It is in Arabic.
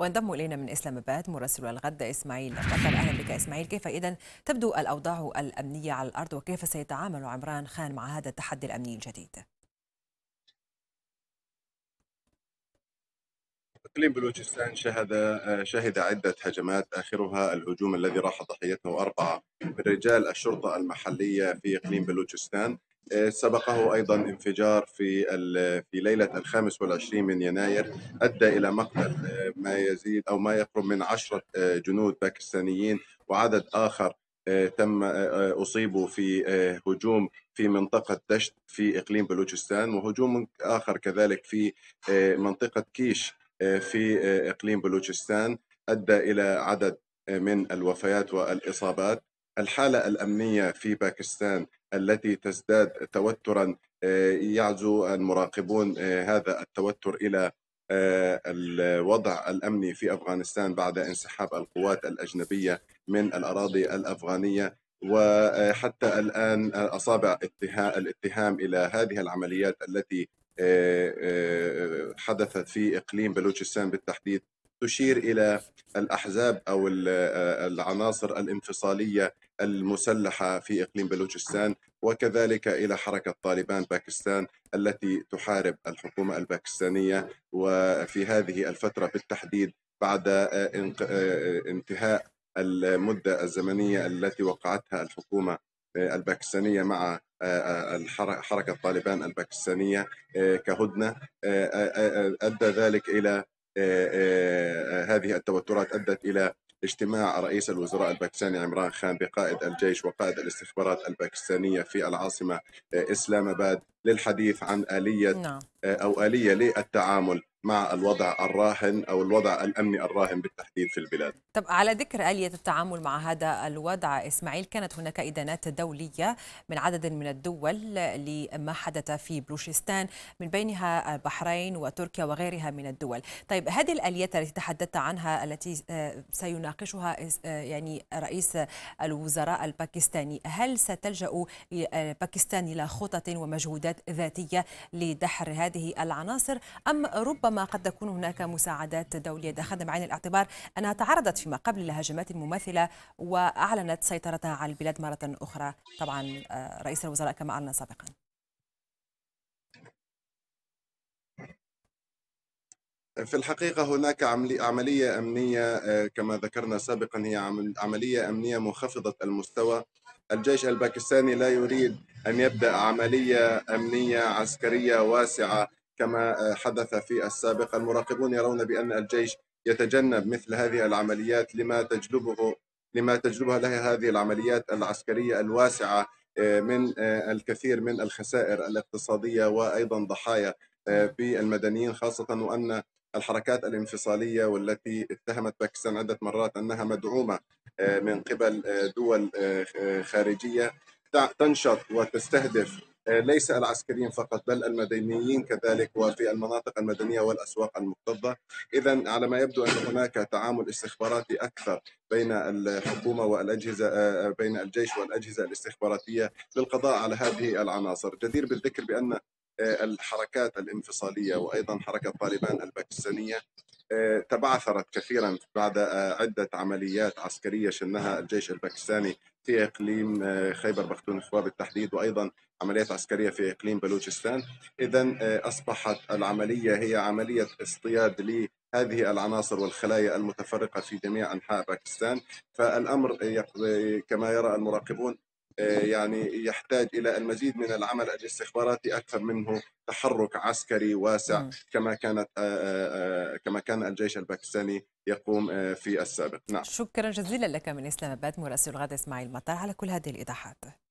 وينضم الينا من اسلام اباد مراسل الغد اسماعيل اهلا بك اسماعيل كيف اذا تبدو الاوضاع الامنيه على الارض وكيف سيتعامل عمران خان مع هذا التحدي الامني الجديد؟ اقليم بلوچستان شهد شهد عده هجمات اخرها الهجوم الذي راح ضحيته اربعه من رجال الشرطه المحليه في اقليم بلوچستان آه، سبقه ايضا انفجار في في ليله الخامس والعشرين من يناير ادى الى مقتل آه، ما يزيد او ما يقرب من عشره آه، جنود باكستانيين وعدد اخر تم اصيبوا في هجوم في منطقه دشت في اقليم بلوچستان وهجوم اخر كذلك في منطقه كيش في اقليم بلوچستان ادى الى عدد من الوفيات والاصابات الحاله الامنيه في باكستان التي تزداد توترا آه، يعزو المراقبون آه، هذا التوتر الى آه، الوضع الامني في افغانستان بعد انسحاب القوات الاجنبيه من الاراضي الافغانيه وحتى الان اصابع الاتهام الى هذه العمليات التي حدثت في اقليم بلوچستان بالتحديد تشير الى الاحزاب او آه، العناصر الانفصاليه المسلحه في اقليم بلوچستان وكذلك الى حركه طالبان باكستان التي تحارب الحكومه الباكستانيه وفي هذه الفتره بالتحديد بعد آه، آه، انتهاء المده الزمنيه التي وقعتها الحكومه الباكستانيه مع حركه طالبان الباكستانيه كهدنه ادى ذلك الى هذه التوترات أدت إلى اجتماع رئيس الوزراء الباكستاني عمران خان بقائد الجيش وقائد الاستخبارات الباكستانية في العاصمة إسلام أباد للحديث عن آلية نعم. أو آلية للتعامل مع الوضع الراهن او الوضع الامني الراهن بالتحديد في البلاد. طب على ذكر اليه التعامل مع هذا الوضع اسماعيل كانت هناك ادانات دوليه من عدد من الدول لما حدث في بلوشستان من بينها البحرين وتركيا وغيرها من الدول. طيب هذه الاليات التي تحدثت عنها التي سيناقشها يعني رئيس الوزراء الباكستاني، هل ستلجا باكستان الى خطط ومجهودات ذاتيه لدحر هذه العناصر ام ربما قد تكون هناك مساعدات دولية اخذنا بعين الاعتبار أنها تعرضت فيما قبل لهجمات مماثلة وأعلنت سيطرتها على البلاد مرة أخرى طبعا آه، رئيس الوزراء كما أعلن سابقا في الحقيقة هناك عملية أمنية آه، كما ذكرنا سابقا هي عملية أمنية منخفضة المستوى الجيش الباكستاني لا يريد أن يبدأ عملية أمنية عسكرية واسعة كما آه، حدث في السابق المراقبون يرون بأن الجيش يتجنب مثل هذه العمليات لما تجلبه لما تجلبها له هذه العمليات العسكرية الواسعة آه، من آه، الكثير من الخسائر الاقتصادية وأيضا ضحايا في المدنيين خاصة وأن الحركات الانفصالية والتي اتهمت باكستان عدة مرات أنها مدعومة من قبل دول خارجية تنشط وتستهدف آه، ليس العسكريين فقط بل المدنيين كذلك وفي المناطق المدنيه والاسواق المكتظه، اذا على ما يبدو ان هناك تعامل استخباراتي اكثر بين الحكومه والاجهزه آه، آه، بين الجيش والاجهزه الاستخباراتيه للقضاء على هذه العناصر، جدير بالذكر بان الحركات الانفصاليه وايضا حركه طالبان الباكستانيه تبعثرت كثيرا بعد عده عمليات عسكريه شنها الجيش الباكستاني في اقليم آه، خيبر بختونخوا بالتحديد وايضا عمليات عسكريه في اقليم بلوچستان اذا آه، اصبحت العمليه هي عمليه اصطياد لهذه العناصر والخلايا المتفرقه في جميع انحاء باكستان فالامر كما يرى المراقبون آه، يعني يحتاج الى المزيد من العمل الاستخباراتي اكثر منه تحرك عسكري واسع كما كانت آه، آه، كما كان الجيش الباكستاني يقوم في السابق نعم شكرا جزيلا لك من اسلام اباد مراسل الغد اسماعيل مطر على كل هذه الايضاحات